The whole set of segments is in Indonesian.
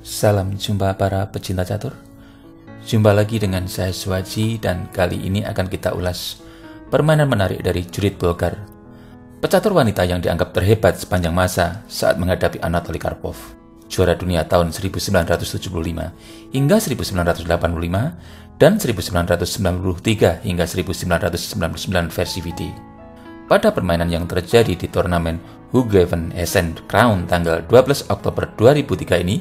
Salam jumpa para pecinta catur. Jumpa lagi dengan saya Swaji dan kali ini akan kita ulas permainan menarik dari Judith Bulgar. Pecatur wanita yang dianggap terhebat sepanjang masa saat menghadapi Anatoly Karpov, juara dunia tahun 1975 hingga 1985 dan 1993 hingga 1999 versi VT. Pada permainan yang terjadi di turnamen Hugeven Essen Crown tanggal 12 Oktober 2003 ini,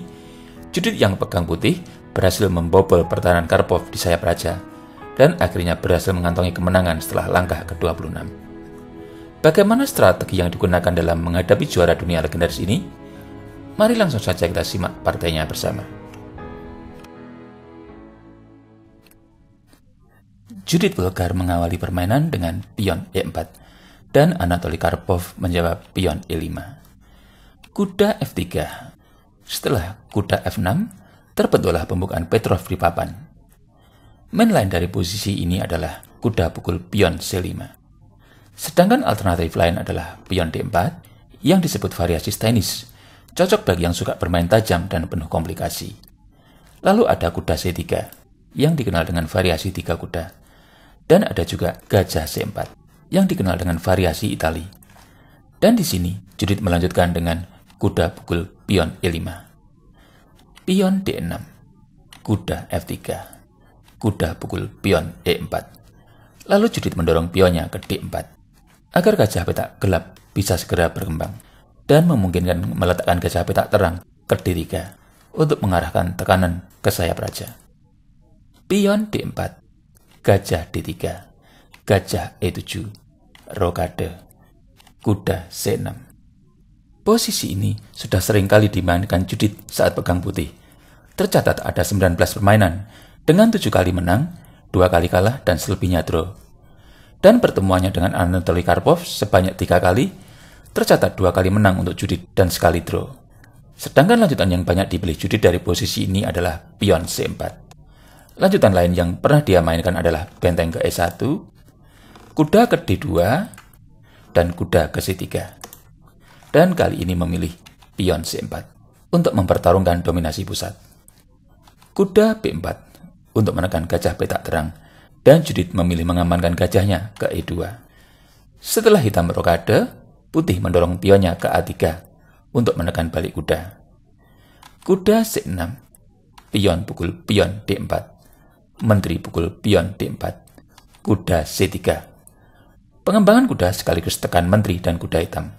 Judit yang pegang putih berhasil membobol pertahanan Karpov di sayap Raja dan akhirnya berhasil mengantongi kemenangan setelah langkah ke-26. Bagaimana strategi yang digunakan dalam menghadapi juara dunia legendaris ini? Mari langsung saja kita simak partainya bersama. Judith Bulgar mengawali permainan dengan pion E4 dan Anatoly Karpov menjawab pion E5. Kuda F3. Setelah kuda F6, terbentuklah pembukaan Petrov di papan. Main lain dari posisi ini adalah kuda pukul pion C5. Sedangkan alternatif lain adalah pion D4 yang disebut variasi tenis, cocok bagi yang suka bermain tajam dan penuh komplikasi. Lalu ada kuda C3 yang dikenal dengan variasi tiga kuda. Dan ada juga gajah C4 yang dikenal dengan variasi Itali. Dan di sini Judith melanjutkan dengan kuda pukul pion E5 pion D6, kuda F3, kuda pukul pion E4. Lalu Judit mendorong pionnya ke D4, agar gajah petak gelap bisa segera berkembang, dan memungkinkan meletakkan gajah petak terang ke D3 untuk mengarahkan tekanan ke sayap raja. Pion D4, gajah D3, gajah E7, rokade, kuda C6. Posisi ini sudah sering kali dimainkan Judit saat pegang putih tercatat ada 19 permainan dengan 7 kali menang, 2 kali kalah, dan selebihnya draw. Dan pertemuannya dengan Anatoly Karpov sebanyak 3 kali, tercatat 2 kali menang untuk Judit dan sekali draw. Sedangkan lanjutan yang banyak dibeli Judit dari posisi ini adalah pion C4. Lanjutan lain yang pernah dia mainkan adalah benteng ke E1, kuda ke D2, dan kuda ke C3. Dan kali ini memilih pion C4 untuk mempertarungkan dominasi pusat. Kuda B4 untuk menekan gajah petak terang, dan Judith memilih mengamankan gajahnya ke E2. Setelah hitam rokade putih mendorong pionnya ke A3 untuk menekan balik kuda. Kuda C6, pion pukul pion D4, menteri pukul pion D4, kuda C3. Pengembangan kuda sekaligus tekan menteri dan kuda hitam.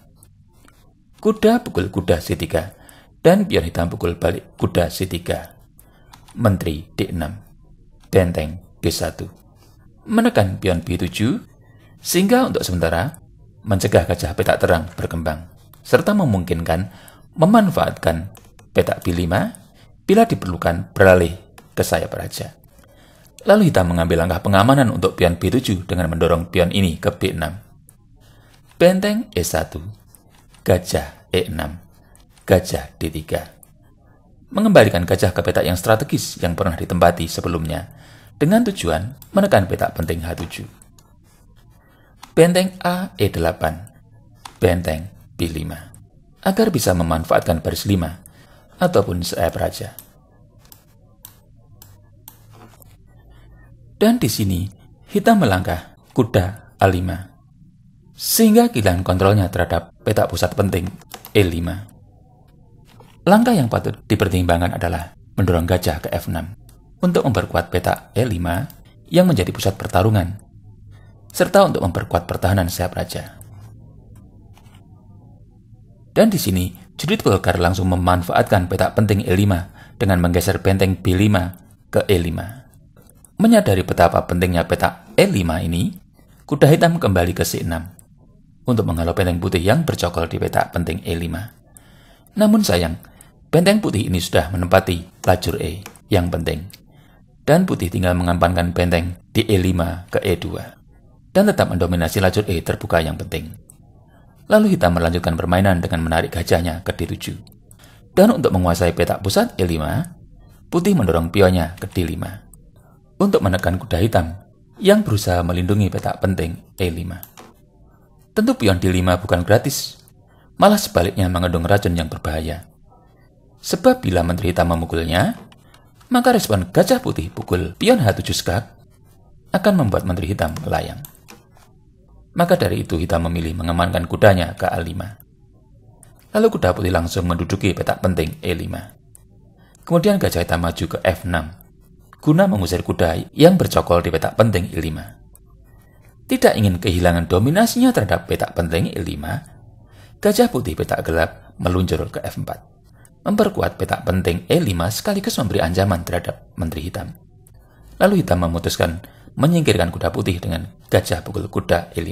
Kuda pukul kuda C3, dan pion hitam pukul balik kuda C3. Menteri D6, Benteng B1. Menekan pion B7, sehingga untuk sementara mencegah gajah petak terang berkembang, serta memungkinkan memanfaatkan petak B5 bila diperlukan beralih ke sayap raja. Lalu hitam mengambil langkah pengamanan untuk pion B7 dengan mendorong pion ini ke B6. Benteng E1, gajah E6, gajah D3 mengembalikan gajah ke petak yang strategis yang pernah ditempati sebelumnya, dengan tujuan menekan petak penting H7. Benteng A E8, benteng B5, agar bisa memanfaatkan baris 5 ataupun sayap raja. Dan di sini, hitam melangkah kuda A5, sehingga kehilangan kontrolnya terhadap petak pusat penting E5. Langkah yang patut dipertimbangkan adalah mendorong gajah ke F6 untuk memperkuat peta E5 yang menjadi pusat pertarungan, serta untuk memperkuat pertahanan sayap raja. Dan di sini, Judith Golkar langsung memanfaatkan peta penting E5 dengan menggeser benteng B5 ke E5. Menyadari betapa pentingnya peta E5 ini, kuda hitam kembali ke C6 untuk menghalau benteng putih yang bercokol di peta penting E5. Namun sayang, Benteng putih ini sudah menempati lajur E yang penting. Dan putih tinggal mengampankan benteng di E5 ke E2. Dan tetap mendominasi lajur E terbuka yang penting. Lalu hitam melanjutkan permainan dengan menarik gajahnya ke D7. Dan untuk menguasai petak pusat E5, putih mendorong pionnya ke D5. Untuk menekan kuda hitam yang berusaha melindungi petak penting E5. Tentu pion D5 bukan gratis, malah sebaliknya mengandung racun yang berbahaya. Sebab bila menteri hitam memukulnya, maka respon gajah putih pukul pion H7 skak akan membuat menteri hitam melayang. Maka dari itu hitam memilih mengamankan kudanya ke A5. Lalu kuda putih langsung menduduki petak penting E5. Kemudian gajah hitam maju ke F6 guna mengusir kuda yang bercokol di petak penting E5. Tidak ingin kehilangan dominasinya terhadap petak penting E5, gajah putih petak gelap meluncur ke F4 memperkuat peta penting E5 sekaligus memberi ancaman terhadap Menteri Hitam. Lalu Hitam memutuskan menyingkirkan kuda putih dengan gajah pukul kuda E5.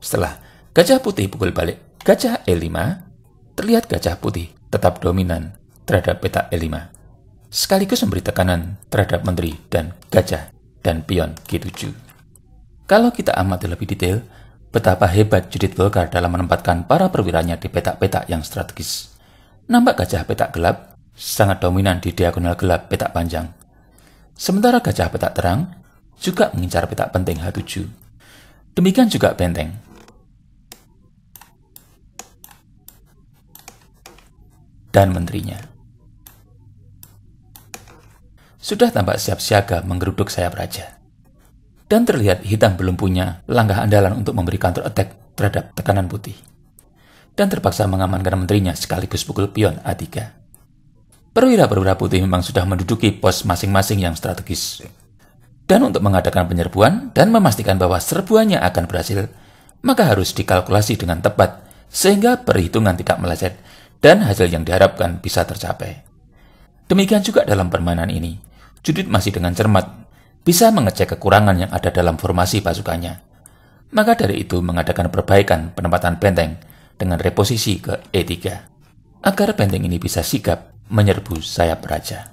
Setelah gajah putih pukul balik gajah E5, terlihat gajah putih tetap dominan terhadap peta E5, sekaligus memberi tekanan terhadap menteri dan gajah dan pion G7. Kalau kita amati lebih detail, betapa hebat Judith Volker dalam menempatkan para perwiranya di petak-petak yang strategis. Nampak gajah petak gelap sangat dominan di diagonal gelap petak panjang. Sementara gajah petak terang juga mengincar petak penting H7. Demikian juga benteng. Dan menterinya. Sudah tampak siap siaga menggeruduk sayap raja. Dan terlihat hitam belum punya langkah andalan untuk memberikan counter attack terhadap tekanan putih dan terpaksa mengamankan menterinya sekaligus pukul pion A3. Perwira-perwira putih memang sudah menduduki pos masing-masing yang strategis. Dan untuk mengadakan penyerbuan dan memastikan bahwa serbuannya akan berhasil, maka harus dikalkulasi dengan tepat sehingga perhitungan tidak meleset dan hasil yang diharapkan bisa tercapai. Demikian juga dalam permainan ini, Judit masih dengan cermat bisa mengecek kekurangan yang ada dalam formasi pasukannya. Maka dari itu mengadakan perbaikan penempatan benteng dengan reposisi ke E3 agar benteng ini bisa sigap menyerbu sayap raja.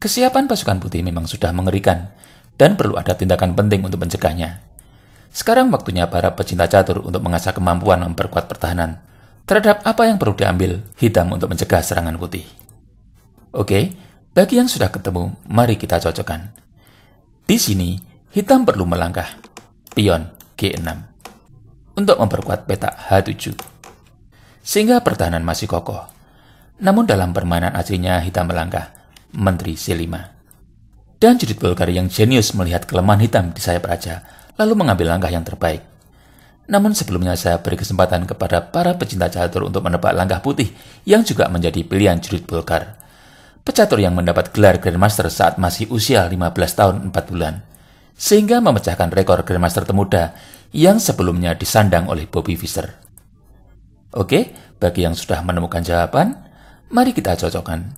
Kesiapan pasukan putih memang sudah mengerikan dan perlu ada tindakan penting untuk mencegahnya. Sekarang waktunya para pecinta catur untuk mengasah kemampuan memperkuat pertahanan terhadap apa yang perlu diambil hitam untuk mencegah serangan putih. Oke, bagi yang sudah ketemu, mari kita cocokkan. Di sini, hitam perlu melangkah. Pion G6 untuk memperkuat peta H7. Sehingga pertahanan masih kokoh. Namun dalam permainan aslinya hitam melangkah, Menteri C5. Dan Judith Bulgari yang jenius melihat kelemahan hitam di sayap raja, lalu mengambil langkah yang terbaik. Namun sebelumnya saya beri kesempatan kepada para pecinta catur untuk menebak langkah putih yang juga menjadi pilihan Judith Bulgar. Pecatur yang mendapat gelar Grandmaster saat masih usia 15 tahun 4 bulan sehingga memecahkan rekor Grandmaster termuda yang sebelumnya disandang oleh Bobby Fischer. Oke, bagi yang sudah menemukan jawaban, mari kita cocokkan.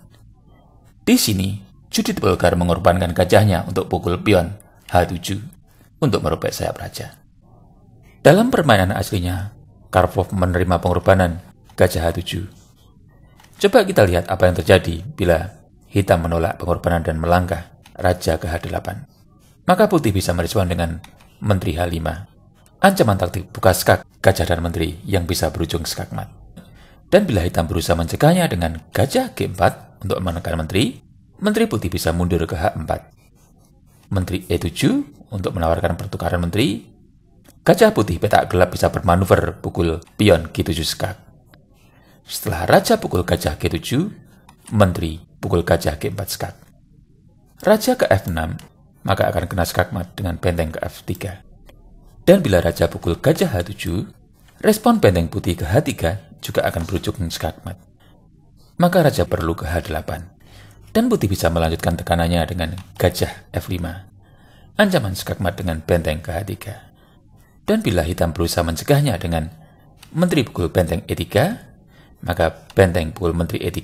Di sini, Judith Bulgar mengorbankan gajahnya untuk pukul pion H7 untuk merobek sayap raja. Dalam permainan aslinya, Karpov menerima pengorbanan gajah H7. Coba kita lihat apa yang terjadi bila hitam menolak pengorbanan dan melangkah raja ke H8. Maka Putih bisa merespon dengan Menteri H5. Ancaman taktik buka skak gajah dan menteri yang bisa berujung skakmat. Dan bila hitam berusaha mencegahnya dengan gajah G4 untuk menekan menteri, menteri putih bisa mundur ke H4. Menteri E7 untuk menawarkan pertukaran menteri, gajah putih petak gelap bisa bermanuver pukul pion G7 skak. Setelah raja pukul gajah G7, menteri pukul gajah G4 skak. Raja ke F6 maka akan kena skakmat dengan benteng ke F3. Dan bila raja pukul gajah H7, respon benteng putih ke H3 juga akan berujung skakmat. Maka raja perlu ke H8. Dan putih bisa melanjutkan tekanannya dengan gajah F5. Ancaman skakmat dengan benteng ke H3. Dan bila hitam berusaha mencegahnya dengan menteri pukul benteng E3, maka benteng pukul menteri E3.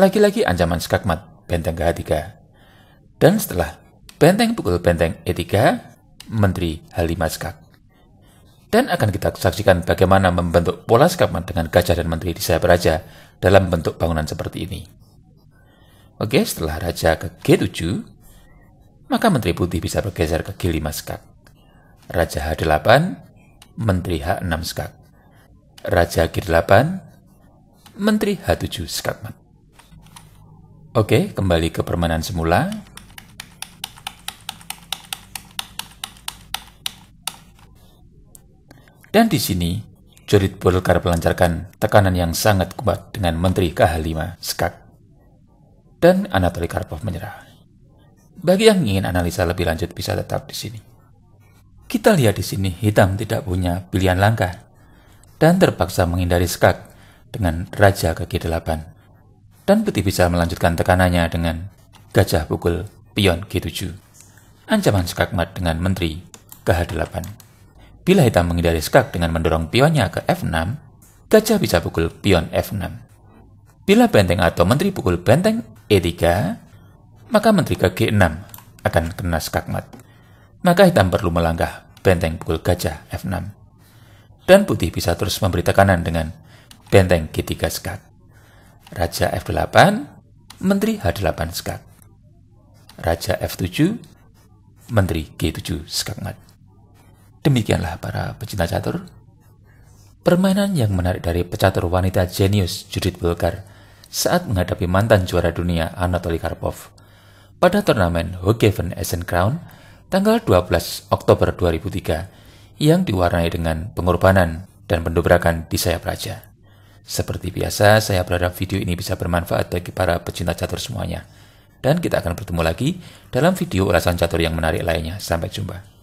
Lagi-lagi ancaman skakmat benteng ke H3. Dan setelah Benteng pukul benteng etika 3 Menteri Halima Skak. Dan akan kita saksikan bagaimana membentuk pola skakmat dengan gajah dan menteri di sayap Raja dalam bentuk bangunan seperti ini. Oke, setelah raja ke G7, maka menteri putih bisa bergeser ke G5 skak. Raja H8, menteri H6 skak. Raja G8, menteri H7 skakmat. Oke, kembali ke permainan semula. Dan di sini, Jurid Bolkar melancarkan tekanan yang sangat kuat dengan Menteri KH5 Skak. Dan Anatoly Karpov menyerah. Bagi yang ingin analisa lebih lanjut bisa tetap di sini. Kita lihat di sini hitam tidak punya pilihan langkah dan terpaksa menghindari skak dengan raja kaki 8 Dan peti bisa melanjutkan tekanannya dengan gajah pukul pion G7. Ancaman skakmat dengan menteri KH8. Bila hitam menghindari skak dengan mendorong pionnya ke F6, gajah bisa pukul pion F6. Bila benteng atau menteri pukul benteng E3, maka menteri ke G6 akan kena skakmat. Maka hitam perlu melangkah benteng pukul gajah F6. Dan putih bisa terus memberi tekanan dengan benteng G3 skak. Raja F8, menteri H8 skak. Raja F7, menteri G7 skakmat. mat. Demikianlah para pecinta catur. Permainan yang menarik dari pecatur wanita jenius Judith Bulgar saat menghadapi mantan juara dunia Anatoly Karpov pada turnamen Hogeven Essen Crown tanggal 12 Oktober 2003 yang diwarnai dengan pengorbanan dan pendobrakan di sayap raja. Seperti biasa, saya berharap video ini bisa bermanfaat bagi para pecinta catur semuanya. Dan kita akan bertemu lagi dalam video ulasan catur yang menarik lainnya. Sampai jumpa.